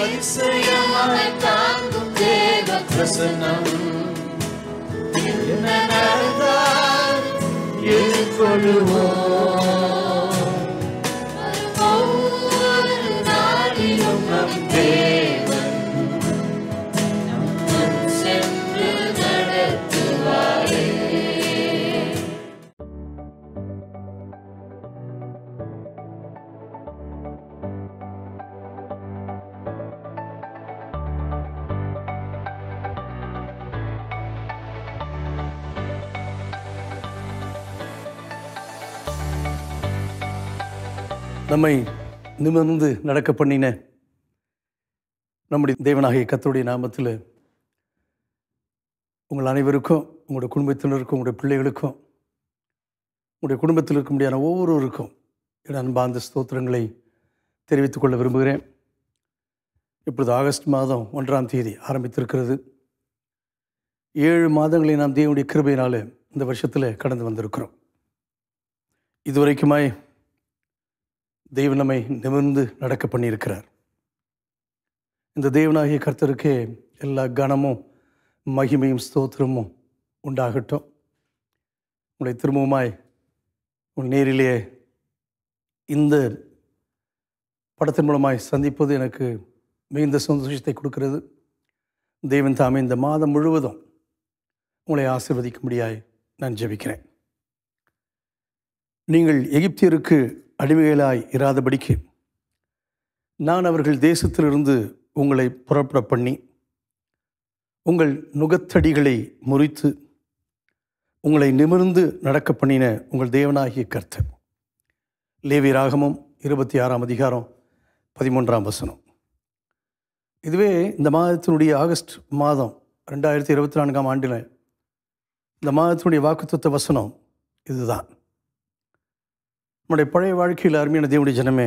அதிசயமாய் தாங்கும் தேவ பிரசனம் என்ன நடந்தால் எதிர்கொள்ளுவோம் நம்மை நிமிர்ந்து நடக்க பண்ணின நம்முடைய தேவனாகிய கத்தருடைய நாமத்தில் உங்கள் அனைவருக்கும் உங்களுடைய குடும்பத்தினருக்கும் உங்களுடைய பிள்ளைகளுக்கும் உங்களுடைய குடும்பத்தில் இருக்க முடியாத ஒவ்வொருவருக்கும் என் அன்பார்ந்த ஸ்தோத்திரங்களை தெரிவித்துக் கொள்ள விரும்புகிறேன் இப்பொழுது ஆகஸ்ட் மாதம் ஒன்றாம் தேதி ஆரம்பித்திருக்கிறது ஏழு மாதங்களை நாம் தேவனுடைய கிருபையினால் இந்த வருஷத்தில் கடந்து வந்திருக்கிறோம் இதுவரைக்குமாய் தெய்வ நம்மை நிமிர்ந்து நடக்க பண்ணியிருக்கிறார் இந்த தேவனாகிய கர்த்தருக்கே எல்லா கனமும் மகிமையும் ஸ்தோத்திரமும் உண்டாகட்டும் உங்களை திரும்பவுமாய் உன் நேரிலே இந்த படத்தின் மூலமாய் சந்திப்பது எனக்கு மிகுந்த சந்தோஷத்தை கொடுக்கிறது தெய்வன் தாமே இந்த மாதம் முழுவதும் உங்களை ஆசிர்வதிக்கும்படியாய் நான் ஜெபிக்கிறேன் நீங்கள் எகிப்தியருக்கு அடிமைகளாய் இராதபடிக்கு நான் அவர்கள் தேசத்திலிருந்து உங்களை புறப்பட பண்ணி உங்கள் நுகத்தடிகளை முறித்து உங்களை நிமிர்ந்து நடக்க பண்ணின உங்கள் தேவனாகிய கர்த்தர் லேவி ராகமும் இருபத்தி ஆறாம் அதிகாரம் பதிமூன்றாம் வசனம் இதுவே இந்த மாதத்தினுடைய ஆகஸ்ட் மாதம் ரெண்டாயிரத்தி இருபத்தி நான்காம் ஆண்டில் இந்த மாதத்தினுடைய வாக்குத்த வசனம் இதுதான் நம்முடைய பழைய வாழ்க்கையில் அருமையான தேவனுடைய ஜனமே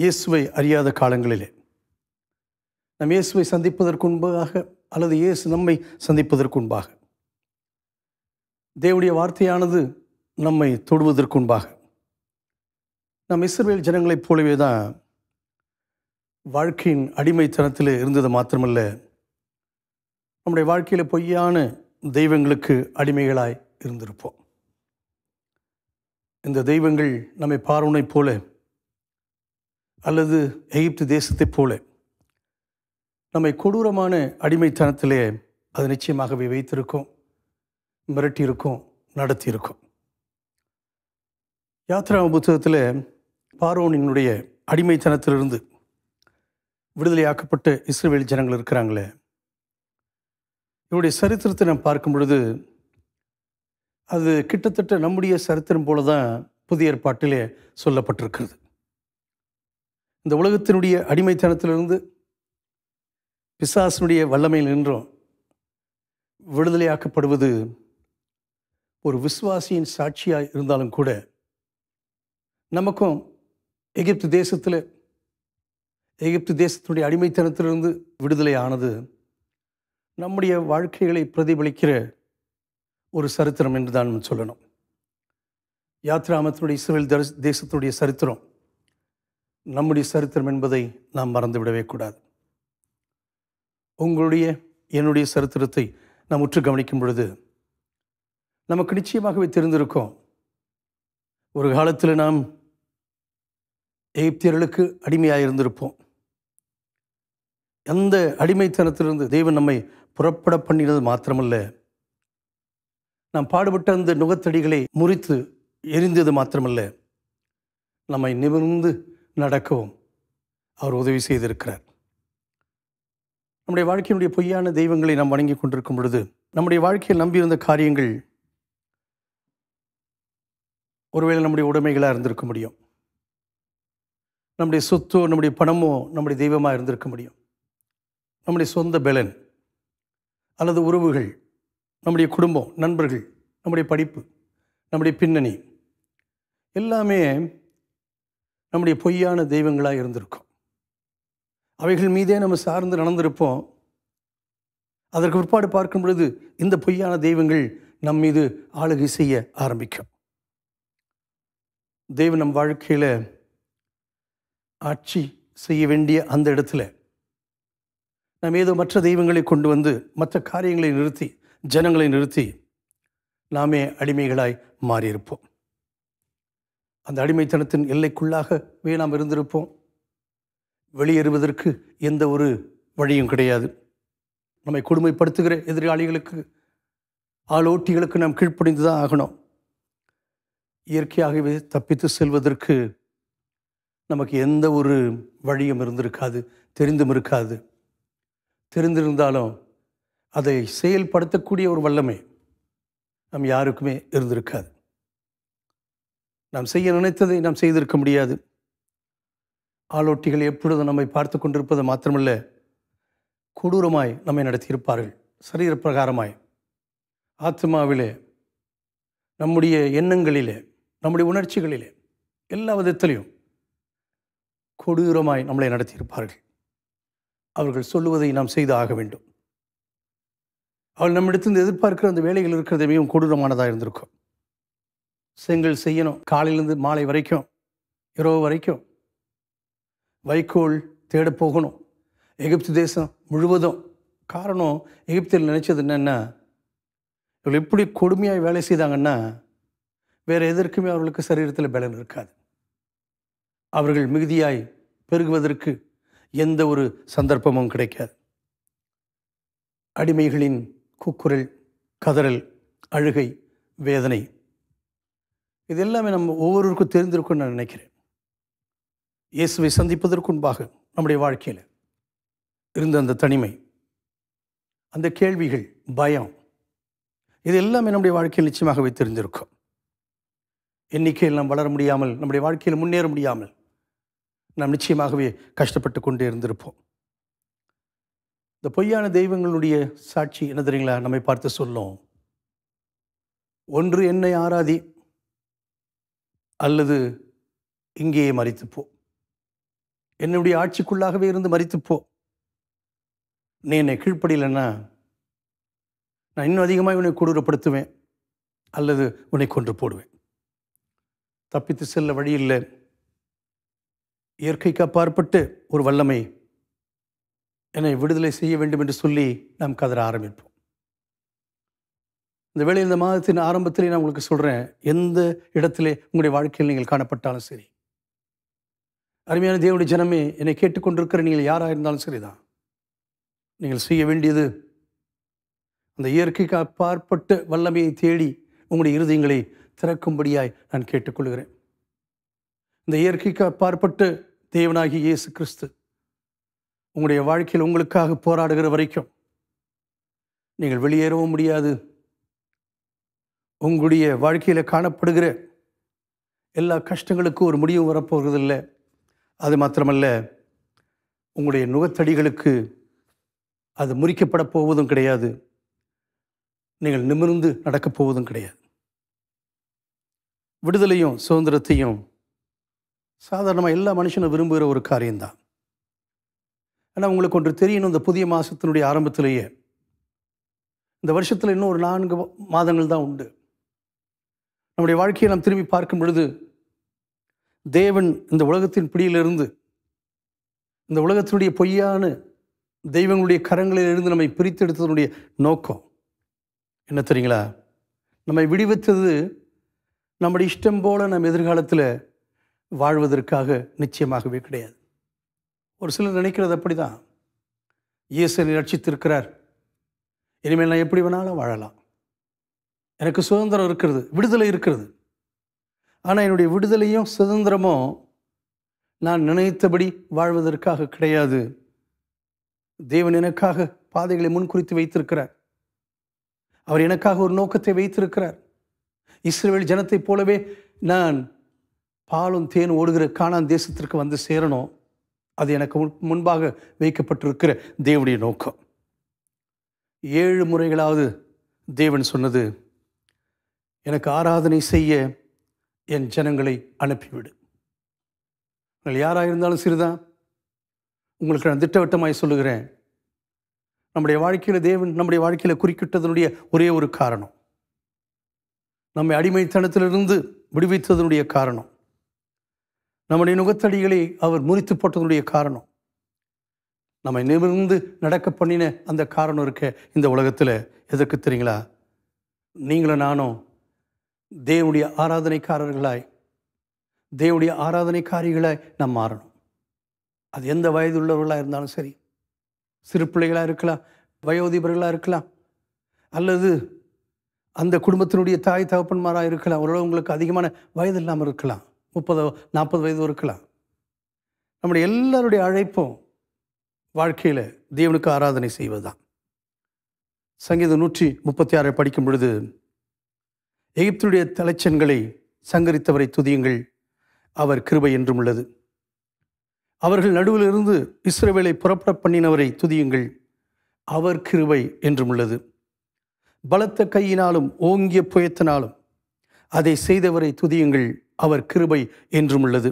இயேசுவை அறியாத காலங்களிலே நம் இயேசுவை சந்திப்பதற்கு முன்பாக அல்லது இயேசு நம்மை சந்திப்பதற்கு முன்பாக தேவனுடைய வார்த்தையானது நம்மை தொடுவதற்கு முன்பாக நம் இஸ்ரேல் ஜனங்களைப் போலவே தான் வாழ்க்கையின் அடிமைத்தனத்தில் இருந்தது மாத்திரமல்ல நம்முடைய வாழ்க்கையில் பொய்யான தெய்வங்களுக்கு அடிமைகளாய் இருந்திருப்போம் இந்த தெய்வங்கள் நம்மை பார்வனை போல அல்லது எகிப்து தேசத்தைப் போல நம்மை கொடூரமான அடிமைத்தனத்திலே அது நிச்சயமாகவே வைத்திருக்கும் மிரட்டியிருக்கும் நடத்தியிருக்கும் யாத்ரா புத்தகத்தில் பார்வோனினுடைய அடிமைத்தனத்திலிருந்து விடுதலையாக்கப்பட்ட இஸ்ரேல் ஜனங்கள் இருக்கிறாங்களே இவருடைய சரித்திரத்தை நாம் பார்க்கும் பொழுது அது கிட்டத்தட்ட நம்முடைய சரித்திரம் போல தான் புதிய ஏற்பாட்டிலே சொல்லப்பட்டிருக்கிறது இந்த உலகத்தினுடைய அடிமைத்தனத்திலிருந்து பிசாசனுடைய வல்லமையில் நின்றோம் விடுதலையாக்கப்படுவது ஒரு விசுவாசியின் சாட்சியாக இருந்தாலும் கூட நமக்கும் எகிப்து தேசத்தில் எகிப்து தேசத்தினுடைய அடிமைத்தனத்திலிருந்து விடுதலை ஆனது நம்முடைய வாழ்க்கைகளை பிரதிபலிக்கிற ஒரு சரித்திரம் என்று தான் சொல்லணும் யாத்ராமத்தினுடைய இஸ்ரேல் தேசத்துடைய சரித்திரம் நம்முடைய சரித்திரம் என்பதை நாம் மறந்துவிடவே கூடாது உங்களுடைய என்னுடைய சரித்திரத்தை நாம் உற்று கவனிக்கும் பொழுது நமக்கு நிச்சயமாகவே தெரிந்திருக்கோம் ஒரு காலத்தில் நாம் எகிப்தியர்களுக்கு அடிமையாக இருந்திருப்போம் எந்த அடிமைத்தனத்திலிருந்து தெய்வம் நம்மை புறப்பட பண்ணினது மாத்திரமல்ல நாம் பாடுபட்ட அந்த நுகத்தடிகளை முறித்து எரிந்தது மாத்திரமல்ல நம்மை நிமிர்ந்து நடக்கவும் அவர் உதவி செய்திருக்கிறார் நம்முடைய வாழ்க்கையினுடைய பொய்யான தெய்வங்களை நாம் வணங்கி கொண்டிருக்கும் பொழுது நம்முடைய வாழ்க்கையில் நம்பியிருந்த காரியங்கள் ஒருவேளை நம்முடைய உடைமைகளாக இருந்திருக்க முடியும் நம்முடைய சொத்தோ நம்முடைய பணமோ நம்முடைய தெய்வமாக இருந்திருக்க முடியும் நம்முடைய சொந்த பலன் அல்லது உறவுகள் நம்முடைய குடும்பம் நண்பர்கள் நம்முடைய படிப்பு நம்முடைய பின்னணி எல்லாமே நம்முடைய பொய்யான தெய்வங்களாக இருந்திருக்கும் அவைகள் மீதே நம்ம சார்ந்து நடந்திருப்போம் அதற்கு பிற்பாடு பார்க்கும் பொழுது இந்த பொய்யான தெய்வங்கள் நம் மீது ஆளுகை செய்ய ஆரம்பிக்கும் தெய்வம் நம் வாழ்க்கையில் ஆட்சி செய்ய வேண்டிய அந்த இடத்துல நாம் ஏதோ மற்ற தெய்வங்களை கொண்டு வந்து மற்ற காரியங்களை நிறுத்தி ஜனங்களை நிறுத்தி நாமே அடிமைகளாய் மாறியிருப்போம் அந்த அடிமைத்தனத்தின் எல்லைக்குள்ளாக நாம் இருந்திருப்போம் வெளியேறுவதற்கு எந்த ஒரு வழியும் கிடையாது நம்மை கொடுமைப்படுத்துகிற எதிராளிகளுக்கு ஆளோட்டிகளுக்கு நாம் கீழ்ப்படிந்து தான் ஆகணும் இயற்கையாகவே தப்பித்து செல்வதற்கு நமக்கு எந்த ஒரு வழியும் இருந்திருக்காது தெரிந்தும் இருக்காது தெரிந்திருந்தாலும் அதை செயல்படுத்தக்கூடிய ஒரு வல்லமை நம் யாருக்குமே இருந்திருக்காது நாம் செய்ய நினைத்ததை நாம் செய்திருக்க முடியாது ஆலோட்டிகள் எப்பொழுதும் நம்மை பார்த்து கொண்டிருப்பது மாத்திரமல்ல கொடூரமாய் நம்மை நடத்தியிருப்பார்கள் சரீர பிரகாரமாய் ஆத்மாவிலே நம்முடைய எண்ணங்களிலே நம்முடைய உணர்ச்சிகளிலே எல்லா விதத்திலையும் கொடூரமாய் நம்மளை நடத்தியிருப்பார்கள் அவர்கள் சொல்லுவதை நாம் செய்து ஆக வேண்டும் அவள் நம்மிடத்திலிருந்து எதிர்பார்க்கிற அந்த வேலைகள் இருக்கிறது மிகவும் கொடூரமானதாக இருந்திருக்கும் செங்கல் செய்யணும் காலையிலேருந்து மாலை வரைக்கும் இரவு வரைக்கும் வைக்கோல் தேட போகணும் எகிப்து தேசம் முழுவதும் காரணம் எகிப்தில் நினச்சது என்னென்னா இவள் எப்படி கொடுமையாக வேலை செய்தாங்கன்னா வேறு எதற்குமே அவர்களுக்கு சரீரத்தில் பலன் இருக்காது அவர்கள் மிகுதியாய் பெருகுவதற்கு எந்த ஒரு சந்தர்ப்பமும் கிடைக்காது அடிமைகளின் குக்குரல் கதறல் அழுகை வேதனை இது எல்லாமே நம்ம ஒவ்வொருவருக்கும் தெரிந்திருக்கும் நான் நினைக்கிறேன் இயேசுவை சந்திப்பதற்கு முன்பாக நம்முடைய வாழ்க்கையில் இருந்த அந்த தனிமை அந்த கேள்விகள் பயம் இது எல்லாமே நம்முடைய வாழ்க்கையில் நிச்சயமாகவே வைத்திருந்திருக்கும் எண்ணிக்கையில் நாம் வளர முடியாமல் நம்முடைய வாழ்க்கையில் முன்னேற முடியாமல் நாம் நிச்சயமாகவே கஷ்டப்பட்டு கொண்டே இருந்திருப்போம் இந்த பொய்யான தெய்வங்களுடைய சாட்சி என்ன தெரியுங்களா நம்மை பார்த்து சொல்லும் ஒன்று என்னை ஆராதி அல்லது இங்கேயே மறித்துப்போ என்னுடைய ஆட்சிக்குள்ளாகவே இருந்து மறித்துப்போ நீ என்னை கீழ்ப்படியலைன்னா நான் இன்னும் அதிகமாக உன்னை கொடூரப்படுத்துவேன் அல்லது உன்னை கொன்று போடுவேன் தப்பித்து செல்ல வழியில்லை இயற்கைக்கு அப்பாற்பட்டு ஒரு வல்லமை என்னை விடுதலை செய்ய வேண்டும் என்று சொல்லி நாம் கதற ஆரம்பிப்போம் இந்த வேலை இந்த மாதத்தின் ஆரம்பத்திலே நான் உங்களுக்கு சொல்கிறேன் எந்த இடத்திலே உங்களுடைய வாழ்க்கையில் நீங்கள் காணப்பட்டாலும் சரி அருமையான தேவனுடைய ஜனமே என்னை கேட்டுக்கொண்டிருக்கிற நீங்கள் யாராக இருந்தாலும் சரிதான் நீங்கள் செய்ய வேண்டியது அந்த இயற்கைக்கு அப்பாற்பட்டு வல்லமையை தேடி உங்களுடைய இருதயங்களை திறக்கும்படியாய் நான் கேட்டுக்கொள்கிறேன் இந்த இயற்கைக்கு அப்பாற்பட்டு தேவனாகி இயேசு கிறிஸ்து உங்களுடைய வாழ்க்கையில் உங்களுக்காக போராடுகிற வரைக்கும் நீங்கள் வெளியேறவும் முடியாது உங்களுடைய வாழ்க்கையில் காணப்படுகிற எல்லா கஷ்டங்களுக்கும் ஒரு முடிவு வரப்போகிறதில்லை அது மாத்திரமல்ல உங்களுடைய நுகத்தடிகளுக்கு அது முறிக்கப்பட போவதும் கிடையாது நீங்கள் நிமிர்ந்து நடக்கப் போவதும் கிடையாது விடுதலையும் சுதந்திரத்தையும் சாதாரணமாக எல்லா மனுஷனும் விரும்புகிற ஒரு காரியம்தான் ஆனால் உங்களுக்கு ஒன்று தெரியணும் இந்த புதிய மாதத்தினுடைய ஆரம்பத்திலேயே இந்த வருஷத்தில் இன்னும் ஒரு நான்கு மாதங்கள் தான் உண்டு நம்முடைய வாழ்க்கையை நாம் திரும்பி பார்க்கும் பொழுது தேவன் இந்த உலகத்தின் பிடியிலிருந்து இந்த உலகத்தினுடைய பொய்யான தெய்வங்களுடைய கரங்களிலிருந்து நம்மை பிரித்தெடுத்ததனுடைய நோக்கம் என்ன தெரியுங்களா நம்மை விடுவித்தது நம்முடைய இஷ்டம் போல நம் எதிர்காலத்தில் வாழ்வதற்காக நிச்சயமாகவே கிடையாது ஒரு சிலர் நினைக்கிறது அப்படி தான் இயேசனை ரட்சித்திருக்கிறார் இனிமேல் நான் எப்படி வேணாலும் வாழலாம் எனக்கு சுதந்திரம் இருக்கிறது விடுதலை இருக்கிறது ஆனால் என்னுடைய விடுதலையும் சுதந்திரமும் நான் நினைத்தபடி வாழ்வதற்காக கிடையாது தேவன் எனக்காக பாதைகளை முன்குறித்து வைத்திருக்கிறார் அவர் எனக்காக ஒரு நோக்கத்தை வைத்திருக்கிறார் இஸ்ரேல் ஜனத்தைப் போலவே நான் பாலும் தேன் ஓடுகிற காணான் தேசத்திற்கு வந்து சேரணும் அது எனக்கு முன்பாக வைக்கப்பட்டிருக்கிற தேவனுடைய நோக்கம் ஏழு முறைகளாவது தேவன் சொன்னது எனக்கு ஆராதனை செய்ய என் ஜனங்களை அனுப்பிவிடு நீங்கள் யாராக இருந்தாலும் சரிதான் உங்களுக்கு நான் திட்டவட்டமாய் சொல்லுகிறேன் நம்முடைய வாழ்க்கையில் தேவன் நம்முடைய வாழ்க்கையில் குறிக்கிட்டதனுடைய ஒரே ஒரு காரணம் நம்மை அடிமைத்தனத்திலிருந்து விடுவித்ததனுடைய காரணம் நம்முடைய நுகத்தடிகளை அவர் முறித்து போட்டதுடைய காரணம் நம்மை நிமிர்ந்து நடக்க பண்ணின அந்த காரணம் இருக்க இந்த உலகத்தில் எதற்கு தெரியுங்களா நீங்களும் நானும் தேவனுடைய ஆராதனைக்காரர்களாய் தேவனுடைய ஆராதனைக்காரிகளாய் நாம் மாறணும் அது எந்த வயது உள்ளவர்களாக இருந்தாலும் சரி சிறு பிள்ளைகளாக இருக்கலாம் வயோதிபர்களாக இருக்கலாம் அல்லது அந்த குடும்பத்தினுடைய தாய் தகப்பன்மாராக இருக்கலாம் ஓரளவு உங்களுக்கு அதிகமான வயது இல்லாமல் இருக்கலாம் முப்பது நாற்பது வயது இருக்கலாம் நம்முடைய எல்லாருடைய அழைப்பும் வாழ்க்கையில் தேவனுக்கு ஆராதனை செய்வது தான் சங்கீதம் நூற்றி முப்பத்தி ஆறை படிக்கும் பொழுது எகிப்துடைய தலைச்சன்களை சங்கரித்தவரை துதியுங்கள் அவர் கிருபை என்றும் உள்ளது அவர்கள் இருந்து இஸ்ரேவேலை புறப்பட பண்ணினவரை துதியுங்கள் அவர் கிருபை என்றும் உள்ளது பலத்த கையினாலும் ஓங்கிய புயத்தினாலும் அதை செய்தவரை துதியுங்கள் அவர் கிருபை என்றும் உள்ளது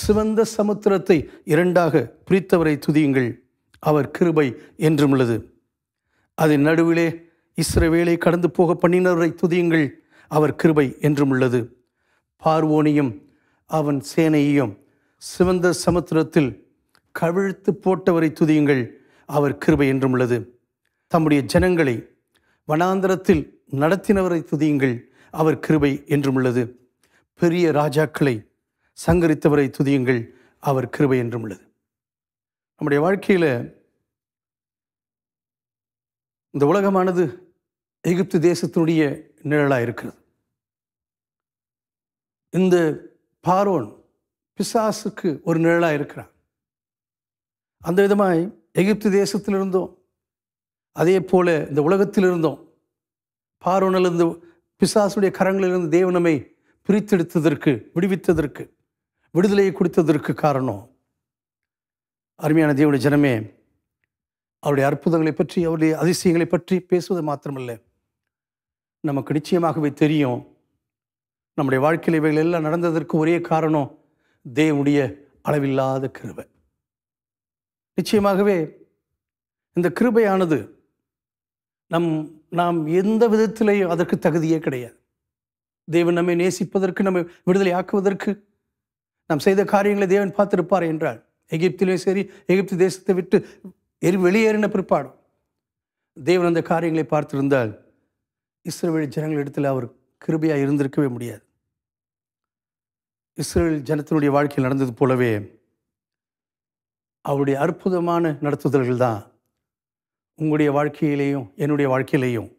சிவந்த சமுத்திரத்தை இரண்டாக பிரித்தவரை துதியுங்கள் அவர் கிருபை என்றும் உள்ளது அதன் நடுவிலே இஸ்ரவேலை கடந்து போக பண்ணினவரை துதியுங்கள் அவர் கிருபை என்றும் உள்ளது பார்வோனியும் அவன் சேனையையும் சிவந்த சமுத்திரத்தில் கவிழ்த்து போட்டவரை துதியுங்கள் அவர் கிருபை என்றும் உள்ளது தம்முடைய ஜனங்களை வனாந்திரத்தில் நடத்தினவரை துதியுங்கள் அவர் கிருபை என்றும் உள்ளது பெரிய ராஜாக்களை சங்கரித்தவரை துதியுங்கள் அவர் கிருபை என்றும் உள்ளது நம்முடைய வாழ்க்கையில் இந்த உலகமானது எகிப்து தேசத்தினுடைய நிழலாக இருக்கிறது இந்த பாரோன் பிசாசுக்கு ஒரு நிழலாக இருக்கிறான் அந்த விதமாய் எகிப்து தேசத்திலிருந்தோம் அதே போல் இந்த உலகத்திலிருந்தோம் இருந்தோம் பாரோனிலிருந்து பிசாசுடைய கரங்களிலிருந்து தேவனமை பிரித்தெடுத்ததற்கு விடுவித்ததற்கு விடுதலையை கொடுத்ததற்கு காரணம் அருமையான தேவனுடைய ஜனமே அவருடைய அற்புதங்களை பற்றி அவருடைய அதிசயங்களை பற்றி பேசுவது மாத்திரமல்ல நமக்கு நிச்சயமாகவே தெரியும் நம்முடைய வாழ்க்கையில் இவைகள் எல்லாம் நடந்ததற்கு ஒரே காரணம் தேவனுடைய அளவில்லாத கிருபை நிச்சயமாகவே இந்த கிருபையானது நம் நாம் எந்த விதத்திலையும் அதற்கு தகுதியே கிடையாது தேவன் நம்மை நேசிப்பதற்கு நம்மை விடுதலை ஆக்குவதற்கு நாம் செய்த காரியங்களை தேவன் பார்த்திருப்பார் என்றால் எகிப்திலும் சரி எகிப்து தேசத்தை விட்டு எரி வெளியேறின பிற்பாடும் தேவன் அந்த காரியங்களை பார்த்திருந்தால் இஸ்ரேல் ஜனங்களிடத்தில் அவர் கிருபியாக இருந்திருக்கவே முடியாது இஸ்ரேல் ஜனத்தினுடைய வாழ்க்கையில் நடந்தது போலவே அவருடைய அற்புதமான நடத்துதல்கள் தான் உங்களுடைய வாழ்க்கையிலேயும் என்னுடைய வாழ்க்கையிலேயும்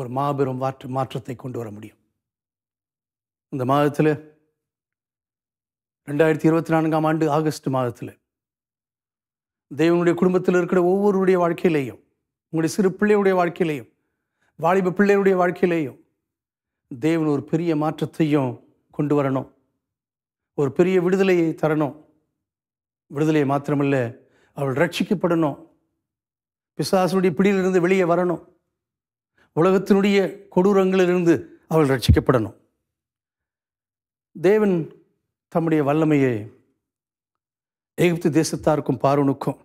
ஒரு மாபெரும் மாற்று மாற்றத்தை கொண்டு வர முடியும் இந்த மாதத்தில் ரெண்டாயிரத்தி இருபத்தி நான்காம் ஆண்டு ஆகஸ்ட் மாதத்தில் தேவனுடைய குடும்பத்தில் இருக்கிற ஒவ்வொருடைய வாழ்க்கையிலையும் உங்களுடைய சிறு பிள்ளையுடைய வாழ்க்கையிலையும் வாலிப பிள்ளையுடைய வாழ்க்கையிலையும் தேவன் ஒரு பெரிய மாற்றத்தையும் கொண்டு வரணும் ஒரு பெரிய விடுதலையை தரணும் விடுதலையை மாத்திரமில்லை அவள் ரட்சிக்கப்படணும் பிசாசனுடைய பிடியிலிருந்து வெளியே வரணும் உலகத்தினுடைய கொடூரங்களிலிருந்து அவள் ரட்சிக்கப்படணும் தேவன் தம்முடைய வல்லமையை எகிப்து தேசத்தாருக்கும் பார்வனுக்கும்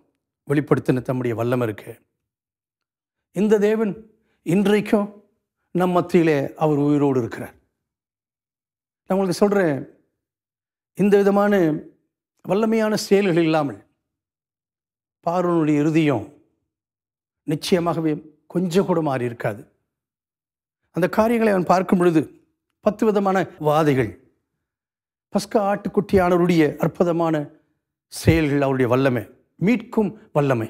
வெளிப்படுத்தின தம்முடைய வல்லம் இருக்கு இந்த தேவன் இன்றைக்கும் நம் மத்தியிலே அவர் உயிரோடு இருக்கிறார் நான் உங்களுக்கு சொல்கிறேன் இந்த விதமான வல்லமையான செயல்கள் இல்லாமல் பார்வனுடைய இறுதியும் நிச்சயமாகவே கொஞ்சம் கூட மாறி இருக்காது அந்த காரியங்களை அவன் பார்க்கும் பொழுது பத்து விதமான வாதைகள் பஸ்கா ஆட்டுக்குட்டியானவருடைய அற்புதமான செயல்கள் அவருடைய வல்லமை மீட்கும் வல்லமை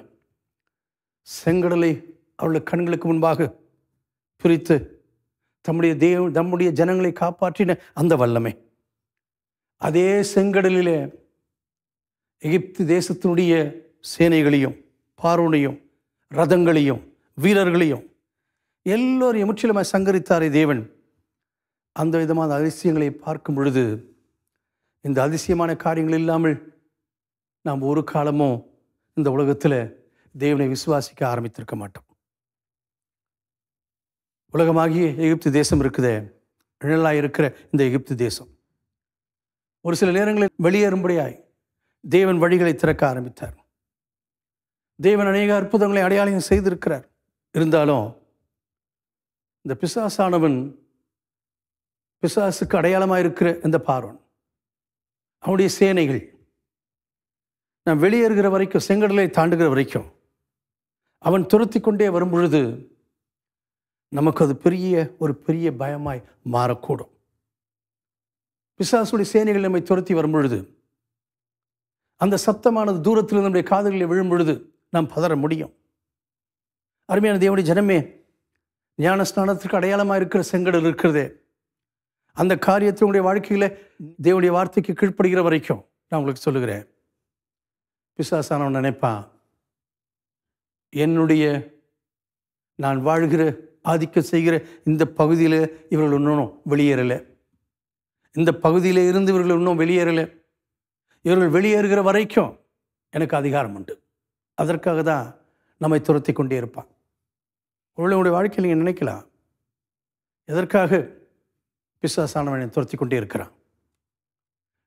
செங்கடலை அவருடைய கண்களுக்கு முன்பாக பிரித்து தம்முடைய தேவ தம்முடைய ஜனங்களை காப்பாற்றின அந்த வல்லமை அதே செங்கடலிலே எகிப்து தேசத்தினுடைய சேனைகளையும் பார்வனையும் ரதங்களையும் வீரர்களையும் எல்லோரையும் முற்றிலுமாக சங்கரித்தாரே தேவன் அந்த விதமான அதிசயங்களை பார்க்கும் பொழுது இந்த அதிசயமான காரியங்கள் இல்லாமல் நாம் ஒரு காலமும் இந்த உலகத்தில் தேவனை விசுவாசிக்க ஆரம்பித்திருக்க மாட்டோம் உலகமாகிய எகிப்து தேசம் இருக்குதே நிழலாக இருக்கிற இந்த எகிப்து தேசம் ஒரு சில நேரங்களில் வெளியேறும்படியாய் தேவன் வழிகளை திறக்க ஆரம்பித்தார் தேவன் அநேக அற்புதங்களை அடையாளம் செய்திருக்கிறார் இருந்தாலும் இந்த பிசாசானவன் பிசாசுக்கு அடையாளமாக இருக்கிற இந்த பார்வன் அவனுடைய சேனைகள் நான் வெளியேறுகிற வரைக்கும் செங்கடலை தாண்டுகிற வரைக்கும் அவன் துரத்தி கொண்டே வரும் பொழுது நமக்கு அது பெரிய ஒரு பெரிய பயமாய் மாறக்கூடும் பிசாசுடைய சேனைகள் நம்மை துரத்தி வரும் பொழுது அந்த சத்தமானது தூரத்தில் நம்முடைய காதுகளில் விழும் பொழுது நாம் பதற முடியும் அருமையான தேவனுடைய ஜனமே ஞான ஸ்நானத்திற்கு அடையாளமாக இருக்கிற செங்கடல் இருக்கிறதே அந்த காரியத்தை உங்களுடைய வாழ்க்கையில் தேவனுடைய வார்த்தைக்கு கீழ்ப்படுகிற வரைக்கும் நான் உங்களுக்கு சொல்லுகிறேன் பிசாசானவன் நினைப்பான் என்னுடைய நான் வாழ்கிற ஆதிக்கம் செய்கிற இந்த பகுதியில் இவர்கள் இன்னும் வெளியேறலை இந்த பகுதியில் இருந்து இவர்கள் இன்னும் வெளியேறலை இவர்கள் வெளியேறுகிற வரைக்கும் எனக்கு அதிகாரம் உண்டு அதற்காக தான் நம்மை துரத்தி கொண்டே இருப்பான் உங்களுடைய வாழ்க்கையில் நீங்கள் நினைக்கலாம் எதற்காக பிசாசானவனை துரத்தி கொண்டே இருக்கிறான்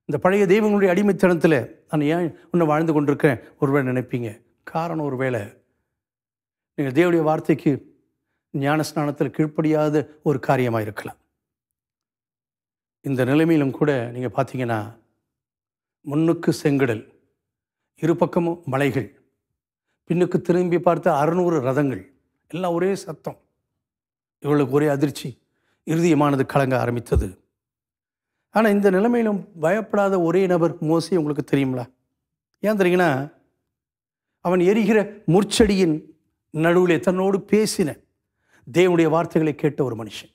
இந்த பழைய தெய்வங்களுடைய அடிமைத்தனத்தில் நான் ஏன் இன்னும் வாழ்ந்து கொண்டிருக்கிறேன் ஒருவேளை நினைப்பீங்க காரணம் ஒருவேளை நீங்கள் தேவடைய வார்த்தைக்கு ஞான ஸ்நானத்தில் கீழ்ப்படியாத ஒரு காரியமாக இருக்கலாம் இந்த நிலைமையிலும் கூட நீங்கள் பார்த்தீங்கன்னா முன்னுக்கு செங்கடல் இரு பக்கமும் மலைகள் பின்னுக்கு திரும்பி பார்த்த அறுநூறு ரதங்கள் எல்லாம் ஒரே சத்தம் இவளுக்கு ஒரே அதிர்ச்சி இறுதியமானது கலங்க ஆரம்பித்தது ஆனால் இந்த நிலைமையிலும் பயப்படாத ஒரே நபர் மோசி உங்களுக்கு தெரியுங்களா ஏன் தெரியுங்கன்னா அவன் எரிகிற முற்செடியின் நடுவிலே தன்னோடு பேசின தேவனுடைய வார்த்தைகளை கேட்ட ஒரு மனுஷன்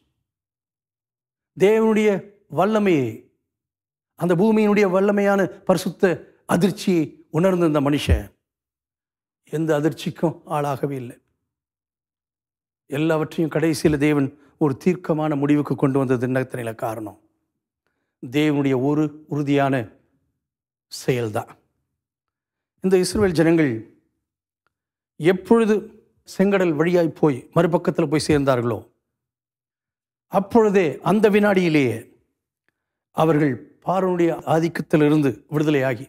தேவனுடைய வல்லமையை அந்த பூமியினுடைய வல்லமையான பரிசுத்த அதிர்ச்சியை உணர்ந்திருந்த மனுஷன் எந்த அதிர்ச்சிக்கும் ஆளாகவே இல்லை எல்லாவற்றையும் கடைசியில் தேவன் ஒரு தீர்க்கமான முடிவுக்கு கொண்டு வந்தது என்ன காரணம் தேவனுடைய ஒரு உறுதியான செயல்தான் இந்த இஸ்ரேல் ஜனங்கள் எப்பொழுது செங்கடல் வழியாய் போய் மறுபக்கத்தில் போய் சேர்ந்தார்களோ அப்பொழுதே அந்த வினாடியிலேயே அவர்கள் பார்வனுடைய ஆதிக்கத்திலிருந்து விடுதலையாகி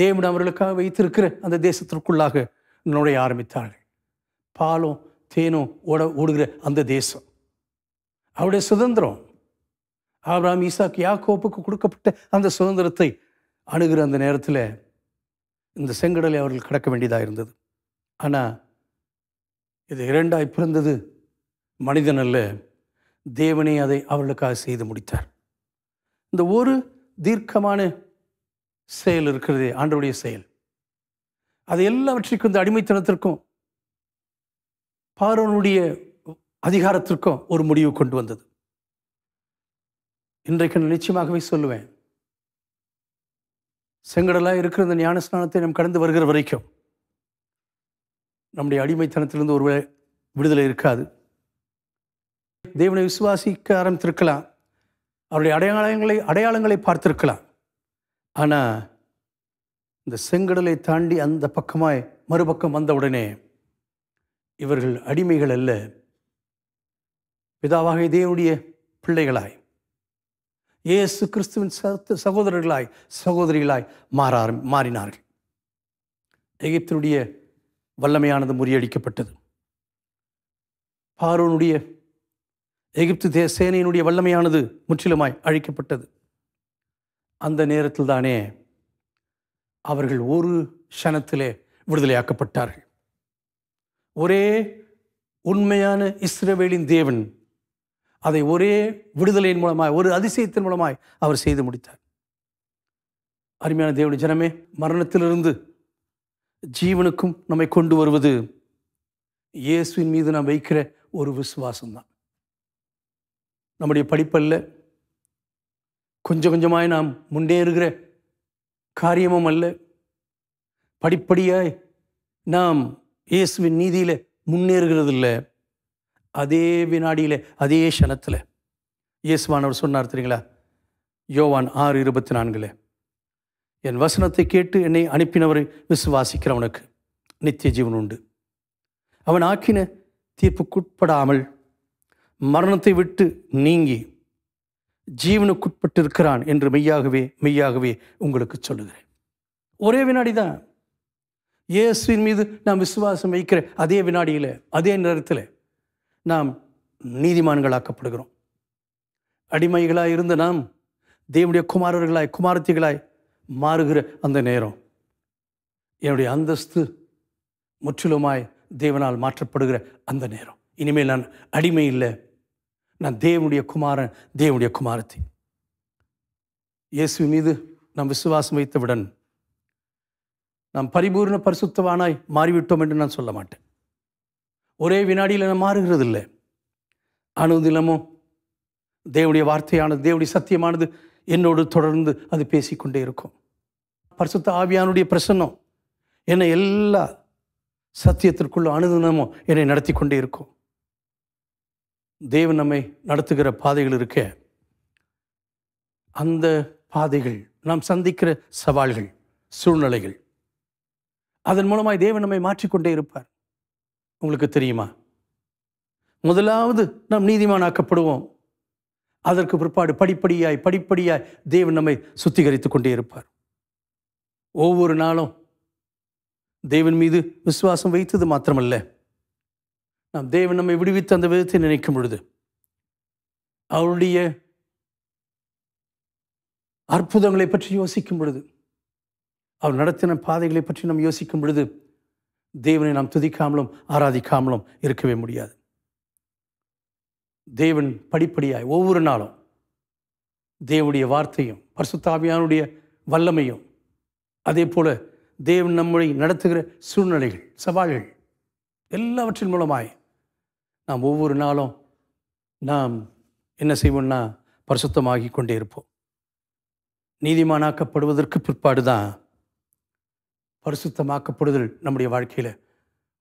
தேவன் அவர்களுக்காக வைத்திருக்கிற அந்த தேசத்திற்குள்ளாக நுழைய ஆரம்பித்தார்கள் பாலும் தேனும் ஓட ஓடுகிற அந்த தேசம் அவருடைய சுதந்திரம் ஆப்ராம் ஈசாக் யாக்கோப்புக்கு கொடுக்கப்பட்ட அந்த சுதந்திரத்தை அணுகிற அந்த நேரத்தில் இந்த செங்கடலை அவர்கள் கடக்க வேண்டியதாக இருந்தது ஆனால் இது இரண்டாய் பிறந்தது மனிதன் அல்ல தேவனே அதை அவர்களுக்காக செய்து முடித்தார் இந்த ஒரு தீர்க்கமான செயல் இருக்கிறது ஆண்டவுடைய செயல் அது எல்லாவற்றிற்கும் இந்த அடிமைத்தனத்திற்கும் பார்வனுடைய அதிகாரத்திற்கும் ஒரு முடிவு கொண்டு வந்தது இன்றைக்கு நான் நிச்சயமாகவே சொல்லுவேன் செங்கடலாக இருக்கிற இந்த ஞானஸ்நானத்தை நாம் கடந்து வருகிற வரைக்கும் நம்முடைய அடிமைத்தனத்திலிருந்து ஒரு விடுதலை இருக்காது தேவனை விசுவாசிக்க ஆரம்பித்திருக்கலாம் அவருடைய அடையாளங்களை அடையாளங்களை பார்த்திருக்கலாம் ஆனால் இந்த செங்கடலை தாண்டி அந்த பக்கமாய் மறுபக்கம் வந்த உடனே இவர்கள் அடிமைகள் அல்ல பிதாவாக இதேனுடைய பிள்ளைகளாய் இயேசு கிறிஸ்துவின் சகோதரர்களாய் சகோதரிகளாய் மாற மாறினார்கள் எகிப்தினுடைய வல்லமையானது முறியடிக்கப்பட்டது பார்வனுடைய எகிப்து தே சேனையினுடைய வல்லமையானது முற்றிலுமாய் அழிக்கப்பட்டது அந்த நேரத்தில் தானே அவர்கள் ஒரு க்ஷணத்திலே விடுதலையாக்கப்பட்டார்கள் ஒரே உண்மையான இஸ்ரவேலின் தேவன் அதை ஒரே விடுதலையின் மூலமாய் ஒரு அதிசயத்தின் மூலமாய் அவர் செய்து முடித்தார் அருமையான தேவன் ஜனமே மரணத்திலிருந்து ஜீவனுக்கும் நம்மை கொண்டு வருவது இயேசுவின் மீது நாம் வைக்கிற ஒரு விசுவாசம்தான் நம்முடைய படிப்பல்ல கொஞ்சம் கொஞ்சமாய் நாம் முன்னேறுகிற காரியமும் அல்ல படிப்படியாய் நாம் இயேசுவின் நீதியில் முன்னேறுகிறது இல்லை அதே வினாடியில் அதே க்ஷணத்தில் இயேசுவானவர் சொன்னார் தெரியுங்களா யோவான் ஆறு இருபத்தி நான்கில் என் வசனத்தை கேட்டு என்னை அனுப்பினவரை விசுவாசிக்கிறவனுக்கு நித்திய ஜீவன் உண்டு அவன் ஆக்கின தீர்ப்புக்குட்படாமல் மரணத்தை விட்டு நீங்கி ஜீவனுக்குட்பட்டிருக்கிறான் என்று மெய்யாகவே மெய்யாகவே உங்களுக்கு சொல்லுகிறேன் ஒரே வினாடி தான் இயேசுவின் மீது நாம் விசுவாசம் வைக்கிற அதே வினாடியில் அதே நேரத்தில் நாம் நீதிமான்களாக்கப்படுகிறோம் அடிமைகளாக இருந்த நாம் தேவனுடைய குமாரர்களாய் குமாரத்திகளாய் மாறுகிற அந்த நேரம் என்னுடைய அந்தஸ்து முற்றிலுமாய் தேவனால் மாற்றப்படுகிற அந்த நேரம் இனிமேல் நான் அடிமை இல்லை நான் தேவனுடைய குமாரன் தேவனுடைய குமாரத்தி இயேசு மீது நாம் விசுவாசம் வைத்தவுடன் நாம் பரிபூர்ண பரிசுத்தவானாய் மாறிவிட்டோம் என்று நான் சொல்ல மாட்டேன் ஒரே வினாடியில் நான் மாறுகிறது இல்லை அனுதினமும் தேவனுடைய வார்த்தையானது தேவனுடைய சத்தியமானது என்னோடு தொடர்ந்து அது பேசிக்கொண்டே இருக்கும் பரிசுத்த ஆவியானுடைய பிரசன்னம் என்னை எல்லா சத்தியத்திற்குள்ள அனுதினமும் என்னை நடத்தி கொண்டே இருக்கும் தேவன் நம்மை நடத்துகிற பாதைகள் இருக்க அந்த பாதைகள் நாம் சந்திக்கிற சவால்கள் சூழ்நிலைகள் அதன் மூலமாய் தேவன் நம்மை மாற்றிக்கொண்டே இருப்பார் உங்களுக்கு தெரியுமா முதலாவது நாம் நீதிமானாக்கப்படுவோம் அதற்கு பிற்பாடு படிப்படியாய் படிப்படியாய் தேவன் நம்மை சுத்திகரித்து கொண்டே இருப்பார் ஒவ்வொரு நாளும் தேவன் மீது விசுவாசம் வைத்தது மாத்திரமல்ல நாம் தேவன் நம்மை விடுவித்து அந்த விதத்தை நினைக்கும் பொழுது அவருடைய அற்புதங்களை பற்றி யோசிக்கும் பொழுது அவர் நடத்தின பாதைகளை பற்றி நாம் யோசிக்கும் பொழுது தேவனை நாம் துதிக்காமலும் ஆராதிக்காமலும் இருக்கவே முடியாது தேவன் படிப்படியாய் ஒவ்வொரு நாளும் தேவனுடைய வார்த்தையும் பர்சுத்தாவியானுடைய வல்லமையும் அதே போல் தேவன் நம்மளை நடத்துகிற சூழ்நிலைகள் சவால்கள் எல்லாவற்றின் மூலமாய் நாம் ஒவ்வொரு நாளும் நாம் என்ன செய்வோன்னா பரிசுத்தமாகி கொண்டே இருப்போம் நீதிமானாக்கப்படுவதற்கு பிற்பாடு தான் பரிசுத்தமாக்கப்படுதல் நம்முடைய வாழ்க்கையில்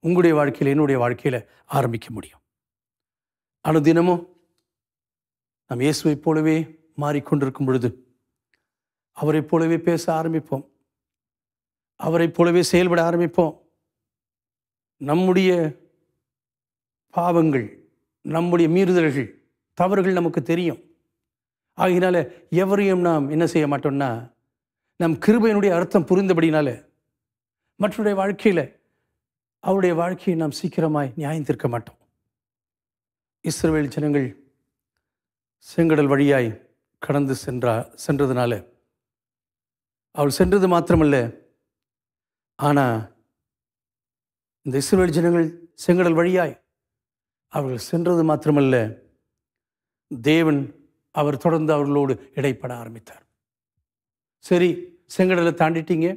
உங்களுடைய வாழ்க்கையில் என்னுடைய வாழ்க்கையில் ஆரம்பிக்க முடியும் அனுதினமும் நம் இயேசுவைப் போலவே மாறிக்கொண்டிருக்கும் பொழுது அவரைப் போலவே பேச ஆரம்பிப்போம் அவரைப் போலவே செயல்பட ஆரம்பிப்போம் நம்முடைய பாவங்கள் நம்முடைய மீறுதல்கள் தவறுகள் நமக்கு தெரியும் ஆகினால எவரையும் நாம் என்ன செய்ய மாட்டோம்னா நம் கிருபையினுடைய அர்த்தம் புரிந்தபடினால மற்றவருடைய வாழ்க்கையில் அவருடைய வாழ்க்கையை நாம் சீக்கிரமாய் நியாயம் தீர்க்க மாட்டோம் இஸ்ரேல் ஜனங்கள் செங்கடல் வழியாய் கடந்து சென்றா சென்றதுனால அவள் சென்றது மாத்திரமல்ல ஆனால் இந்த இஸ்ரேல் ஜனங்கள் செங்கடல் வழியாய் அவர்கள் சென்றது மாத்திரமல்ல தேவன் அவர் தொடர்ந்து அவர்களோடு இடைப்பட ஆரம்பித்தார் சரி செங்கடலை தாண்டிட்டீங்க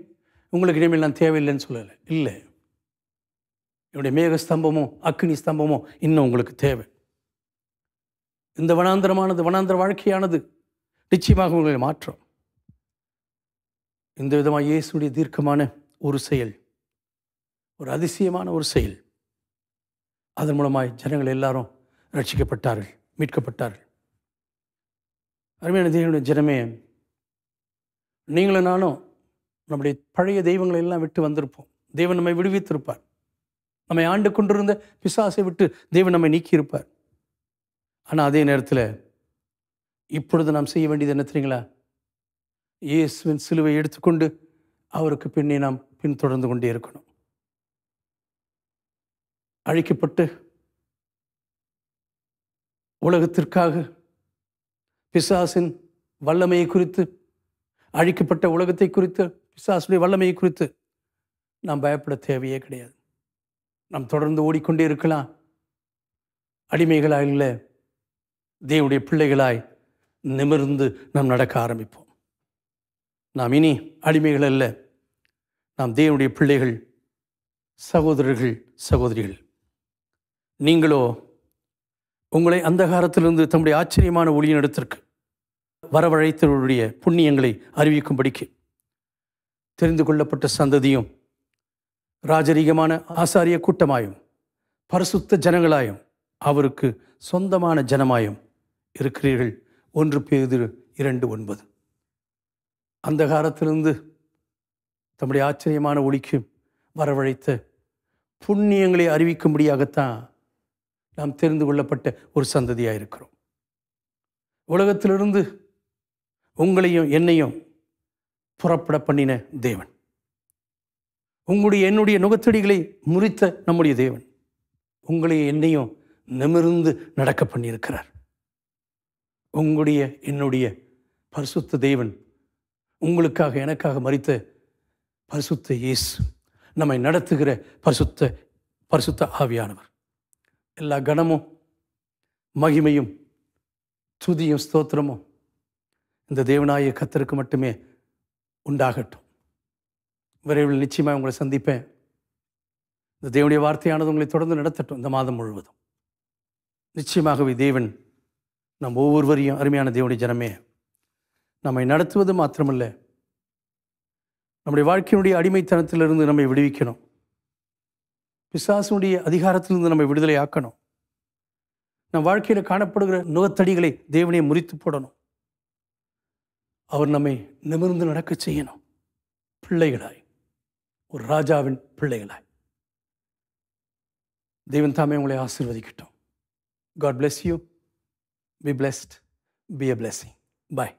உங்களுக்கு இனிமேல் நான் தேவையில்லைன்னு சொல்லலை இல்லை என்னுடைய மேக ஸ்தம்பமோ அக்னி ஸ்தம்பமோ இன்னும் உங்களுக்கு தேவை இந்த வனாந்திரமானது வனாந்திர வாழ்க்கையானது நிச்சயமாக உங்களை மாற்றம் இந்த விதமாக இயேசுடைய தீர்க்கமான ஒரு செயல் ஒரு அதிசயமான ஒரு செயல் அதன் மூலமாய் ஜனங்கள் எல்லாரும் ரட்சிக்கப்பட்டார்கள் மீட்கப்பட்டார்கள் அருமையான தேவனுடைய ஜனமே நீங்களும் நானும் நம்முடைய பழைய தெய்வங்களை எல்லாம் விட்டு வந்திருப்போம் தேவன் நம்மை விடுவித்திருப்பார் நம்மை ஆண்டு கொண்டிருந்த பிசாசை விட்டு தேவன் நம்மை நீக்கியிருப்பார் ஆனால் அதே நேரத்தில் இப்பொழுது நாம் செய்ய வேண்டியது என்ன தெரியுங்களா இயேசுவின் சிலுவை எடுத்துக்கொண்டு அவருக்கு பின்னே நாம் பின்தொடர்ந்து கொண்டே இருக்கணும் அழிக்கப்பட்டு உலகத்திற்காக பிசாசின் வல்லமையை குறித்து அழிக்கப்பட்ட உலகத்தை குறித்து பிசாசுடைய வல்லமையை குறித்து நாம் பயப்பட தேவையே கிடையாது நாம் தொடர்ந்து ஓடிக்கொண்டே இருக்கலாம் அடிமைகளாக இல்லை தேவனுடைய பிள்ளைகளாய் நிமிர்ந்து நாம் நடக்க ஆரம்பிப்போம் நாம் இனி அடிமைகள் அல்ல நாம் தேவனுடைய பிள்ளைகள் சகோதரர்கள் சகோதரிகள் நீங்களோ உங்களை அந்த காலத்திலிருந்து தம்முடைய ஆச்சரியமான ஒளியின் இடத்திற்கு வரவழைத்தவருடைய புண்ணியங்களை அறிவிக்கும்படிக்கு தெரிந்து கொள்ளப்பட்ட சந்ததியும் ராஜரீகமான ஆசாரிய கூட்டமாயும் பரிசுத்த ஜனங்களாயும் அவருக்கு சொந்தமான ஜனமாயும் இருக்கிறீர்கள் ஒன்று பேதிரு இரண்டு ஒன்பது அந்த காலத்திலிருந்து தம்முடைய ஆச்சரியமான ஒளிக்கு வரவழைத்த புண்ணியங்களை அறிவிக்கும்படியாகத்தான் நாம் தெரிந்து கொள்ளப்பட்ட ஒரு சந்ததியாக இருக்கிறோம் உலகத்திலிருந்து உங்களையும் என்னையும் புறப்பட பண்ணின தேவன் உங்களுடைய என்னுடைய நுகத்தடிகளை முறித்த நம்முடைய தேவன் உங்களை என்னையும் நிமிர்ந்து நடக்க பண்ணியிருக்கிறார் உங்களுடைய என்னுடைய பரிசுத்த தேவன் உங்களுக்காக எனக்காக மறித்த பரிசுத்த இயேசு நம்மை நடத்துகிற பரிசுத்த பரிசுத்த ஆவியானவர் எல்லா கணமும் மகிமையும் துதியும் ஸ்தோத்திரமும் இந்த தேவனாய கத்தருக்கு மட்டுமே உண்டாகட்டும் விரைவில் நிச்சயமாக உங்களை சந்திப்பேன் இந்த தேவனுடைய வார்த்தையானது உங்களை தொடர்ந்து நடத்தட்டும் இந்த மாதம் முழுவதும் நிச்சயமாகவே தேவன் நம் ஒவ்வொருவரையும் அருமையான தேவனுடைய ஜனமே நம்மை நடத்துவது மாத்திரமல்ல நம்முடைய வாழ்க்கையினுடைய அடிமைத்தனத்திலிருந்து நம்மை விடுவிக்கணும் பிசாசனுடைய அதிகாரத்திலிருந்து நம்மை விடுதலை ஆக்கணும் நம் வாழ்க்கையில் காணப்படுகிற நுகத்தடிகளை தேவனையை முறித்து போடணும் அவர் நம்மை நிமிர்ந்து நடக்க செய்யணும் பிள்ளைகளாய் ஒரு ராஜாவின் பிள்ளைகளாய் தெய்வன் தாமே உங்களை ஆசிர்வதிக்கட்டும் God bless you be blessed be a blessing bye